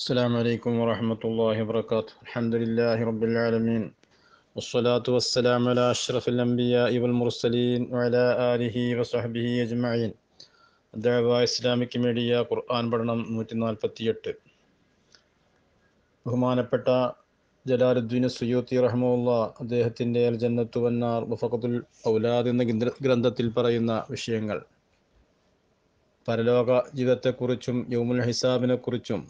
السلام عليكم ورحمة الله وبركاته الحمد لله رب العالمين والصلاة والسلام على أشرف الأنبياء والمرسلين وعلى آله وصحبه أجمعين ദഴവ Islamic media ഖുർആൻ പഠനം നൂറ്റി നാൽപ്പത്തിയെട്ട് ബഹുമാനപ്പെട്ട ജലാലുദ്ദീൻ സുയൂത്തി റഹമുല്ല അദ്ദേഹത്തിൻ്റെ അൽ ജന്നത്തു വന്നാർ മുഫഖത്തുൽ ഔലാദ് എന്ന ഗ്രന്ഥത്തിൽ പറയുന്ന വിഷയങ്ങൾ പരലോക ജീവിതത്തെക്കുറിച്ചും യൗമുൽ ഹിസാബിനെക്കുറിച്ചും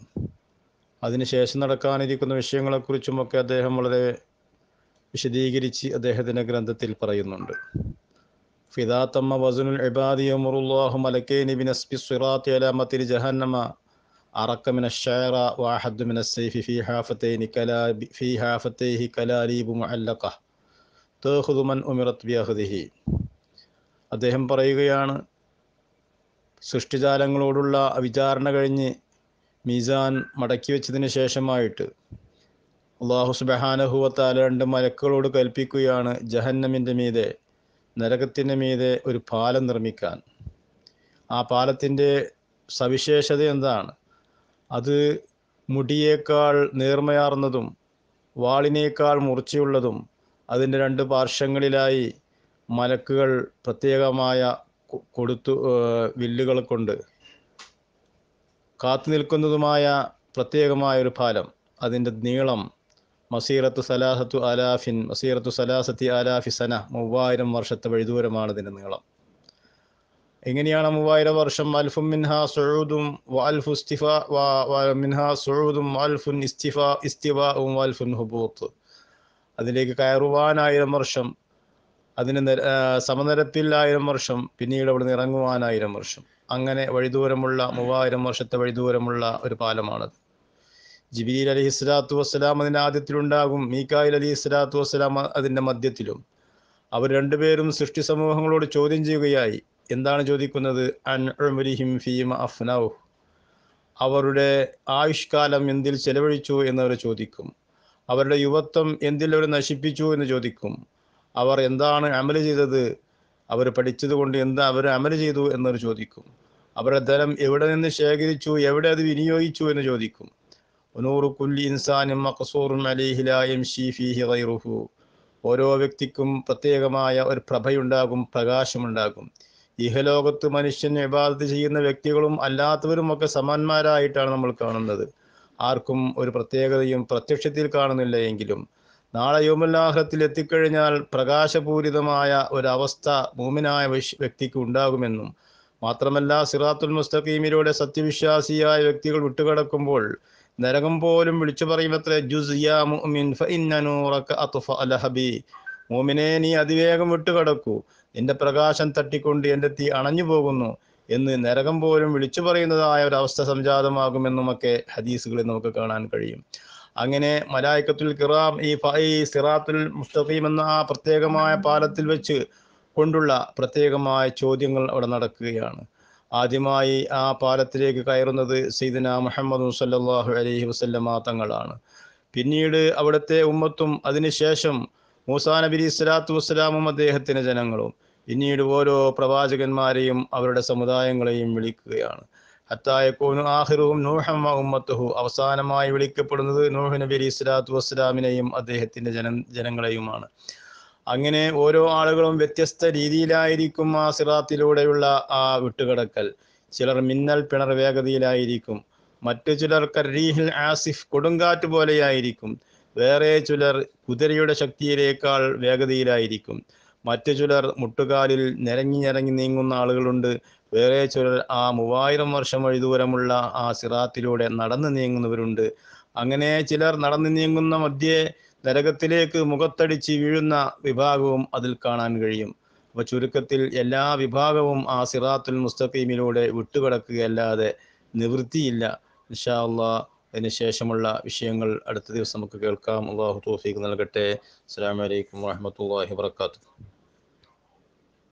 അതിനുശേഷം നടക്കാനിരിക്കുന്ന വിഷയങ്ങളെക്കുറിച്ചുമൊക്കെ അദ്ദേഹം വളരെ വിശദീകരിച്ച് അദ്ദേഹത്തിൻ്റെ ഗ്രന്ഥത്തിൽ പറയുന്നുണ്ട് ഫിദാത്തമ്മ വസുനുൽ ഇബാദി അമുറുല്ലാഹു മലക്കേനി ബിനസ്ബി ജഹന്നമ മൻ ഉമിറത് അദ്ദേഹം പറയുകയാണ് സൃഷ്ടിജാലങ്ങളോടുള്ള വിചാരണ കഴിഞ്ഞ് മീസാൻ മടക്കി വെച്ചതിന് ശേഷമായിട്ട് അള്ളാഹു സുബഹാനഹുവത്താല രണ്ട് മലക്കുകളോട് കൽപ്പിക്കുകയാണ് ജഹന്നമിൻ്റെ മീതെ നരകത്തിൻ്റെ മീതെ ഒരു പാലം നിർമ്മിക്കാൻ ആ പാലത്തിൻ്റെ സവിശേഷത എന്താണ് അത് മുടിയേക്കാൾ നേർമയാർന്നതും വാളിനേക്കാൾ മുറിച്ചുള്ളതും അതിൻ്റെ രണ്ട് പാർശ്വങ്ങളിലായി മലക്കുകൾ പ്രത്യേകമായ കൊടുത്തു വില്ലുകൾ കൊണ്ട് കാത്തു നിൽക്കുന്നതുമായ പ്രത്യേകമായ ഒരു ഫലം അതിൻ്റെ നീളം മസീറത്തു സലാഹത്തു അലാഫിൻ മസീറത്തു സലാസത്തി അലാഫി സന മൂവായിരം വർഷത്തെ വഴിദൂരമാണ് ഇതിൻ്റെ നീളം എങ്ങനെയാണ് മൂവായിരം വർഷം അൽഫു മിൻഹ സുഴൂദും വൽഫു ഇസ്തിഫ മിൻഹ സുഴൂദും അൽഫുൻ ഇസ്തിഫ ഇസ്തിഫും വൽഫുൻ ഹുബൂത്ത് അതിലേക്ക് കയറുവാനായിരം വർഷം അതിന് സമനിരത്തിൽ ആയിരം വർഷം പിന്നീട് അവിടെ നിന്ന് ഇറങ്ങുവാനായിരം വർഷം അങ്ങനെ വഴിദൂരമുള്ള മൂവായിരം വർഷത്തെ വഴിദൂരമുള്ള ഒരു പാലമാണത് ജിബിലീൽ അലി ഇസ്ലാത്തു വസ്സലാം അതിൻ്റെ ആദ്യത്തിലുണ്ടാകും മീക്കായിൽ അലി ഇസ്ലാത്തു വസ്സലാം അതിൻ്റെ മധ്യത്തിലും അവർ രണ്ടുപേരും സൃഷ്ടി സമൂഹങ്ങളോട് ചോദ്യം ചെയ്യുകയായി എന്താണ് ചോദിക്കുന്നത് അൻ ഉമരിഹിം ഫീമ അഫ്നൌ അവരുടെ ആയുഷ്കാലം എന്തിൽ ചെലവഴിച്ചു എന്നവർ ചോദിക്കും അവരുടെ യുവത്വം എന്തിൽ അവർ നശിപ്പിച്ചു എന്ന് ചോദിക്കും അവർ എന്താണ് അമല് ചെയ്തത് അവർ പഠിച്ചത് കൊണ്ട് എന്താ അവർ അമല് ചെയ്തു എന്നവർ ചോദിക്കും അവരുടെ ധനം എവിടെ നിന്ന് ശേഖരിച്ചു എവിടെ അത് വിനിയോഗിച്ചു എന്ന് ചോദിക്കും ഒനൂറ് കുല്ലി ഇൻസാനും മക്സൂറും അലിഹിലായും ഓരോ വ്യക്തിക്കും പ്രത്യേകമായ ഒരു പ്രഭയുണ്ടാകും പ്രകാശമുണ്ടാകും ഇഹലോകത്ത് മനുഷ്യൻ വിവാദത്ത് ചെയ്യുന്ന വ്യക്തികളും അല്ലാത്തവരും ഒക്കെ സമാന്മാരായിട്ടാണ് നമ്മൾ കാണുന്നത് ആർക്കും ഒരു പ്രത്യേകതയും പ്രത്യക്ഷത്തിൽ കാണുന്നില്ല എങ്കിലും നാളെ യോമല്ലാഹത്തിൽ എത്തിക്കഴിഞ്ഞാൽ പ്രകാശപൂരിതമായ ഒരവസ്ഥ മൂമിനായ വ്യക്തിക്ക് ഉണ്ടാകുമെന്നും മാത്രമല്ല സിറാത്തുൽ മുസ്തഖീമിലൂടെ സത്യവിശ്വാസിയായ വ്യക്തികൾ വിട്ടുകിടക്കുമ്പോൾ നരകം പോലും വിളിച്ചു പറയുമത്രേ മോമിനെ നീ അതിവേഗം വിട്ടുകടക്കൂ നിന്റെ പ്രകാശം തട്ടിക്കൊണ്ട് എൻ്റെ തീ അണഞ്ഞു പോകുന്നു എന്ന് നരകം പോലും വിളിച്ചു പറയുന്നതായ ഒരവസ്ഥ സംജാതമാകുമെന്നുമൊക്കെ ഹദീസുകളിൽ നമുക്ക് കാണാൻ കഴിയും അങ്ങനെ മലായിക്കത്തുൽ കിറാം ഈ ഫൈ സിറാത്തുൽ മുസ്തഖീം എന്ന ആ പ്രത്യേകമായ പാലത്തിൽ വെച്ച് കൊണ്ടുള്ള പ്രത്യേകമായ ചോദ്യങ്ങൾ അവിടെ നടക്കുകയാണ് ആദ്യമായി ആ പാലത്തിലേക്ക് കയറുന്നത് സൈദന മുഹമ്മദ് മുസല്ലാഹു അലഹി വസ്ല്ലമ തങ്ങളാണ് പിന്നീട് അവിടുത്തെ ഉമ്മത്തും അതിനുശേഷം മൂസാ നബി സ്വലാത്തു വസ്സലാമും അദ്ദേഹത്തിൻ്റെ ജനങ്ങളും പിന്നീട് ഓരോ പ്രവാചകന്മാരെയും അവരുടെ സമുദായങ്ങളെയും വിളിക്കുകയാണ് അത്തായക്കോനു ആഹിറും നൂഹമ്മ ഉമ്മത്തുഹു അവസാനമായി വിളിക്കപ്പെടുന്നത് നൂഹ് നബി അലി സ്വലാത്തു വസ്സലാമിനെയും അദ്ദേഹത്തിൻ്റെ ജന ജനങ്ങളെയുമാണ് അങ്ങനെ ഓരോ ആളുകളും വ്യത്യസ്ത രീതിയിലായിരിക്കും ആ സിറാത്തിലൂടെയുള്ള ആ വിട്ടുകിടക്കൽ ചിലർ മിന്നൽ പിണർ വേഗതയിലായിരിക്കും മറ്റു ചിലർ കരീഹിൽ ആസിഫ് കൊടുങ്കാറ്റ് പോലെയായിരിക്കും വേറെ ചിലർ കുതിരയുടെ ശക്തിയിലേക്കാൾ വേഗതയിലായിരിക്കും മറ്റു ചിലർ മുട്ടുകാലിൽ നിരങ്ങി നിരങ്ങി നീങ്ങുന്ന ആളുകളുണ്ട് വേറെ ചിലർ ആ മൂവായിരം വർഷം വഴിദൂരമുള്ള ആ സിറാത്തിലൂടെ നടന്നു നീങ്ങുന്നവരുണ്ട് അങ്ങനെ ചിലർ നടന്നു നീങ്ങുന്ന മധ്യേ നരകത്തിലേക്ക് മുഖത്തടിച്ച് വീഴുന്ന വിഭാഗവും അതിൽ കാണാൻ കഴിയും അപ്പൊ ചുരുക്കത്തിൽ എല്ലാ വിഭാഗവും ആ സിറാത്തുൽ മുസ്തഖീമിലൂടെ വിട്ടുകിടക്കുകയല്ലാതെ നിവൃത്തിയില്ല ഇൻഷാ അള്ളാ ശേഷമുള്ള വിഷയങ്ങൾ അടുത്ത ദിവസം നമുക്ക് കേൾക്കാം അള്ളാഹു തോഫീക്ക് നൽകട്ടെ അസ്സാം വലൈക്കും വാഹമത്തല്ലാഹി വബറകാതുഹു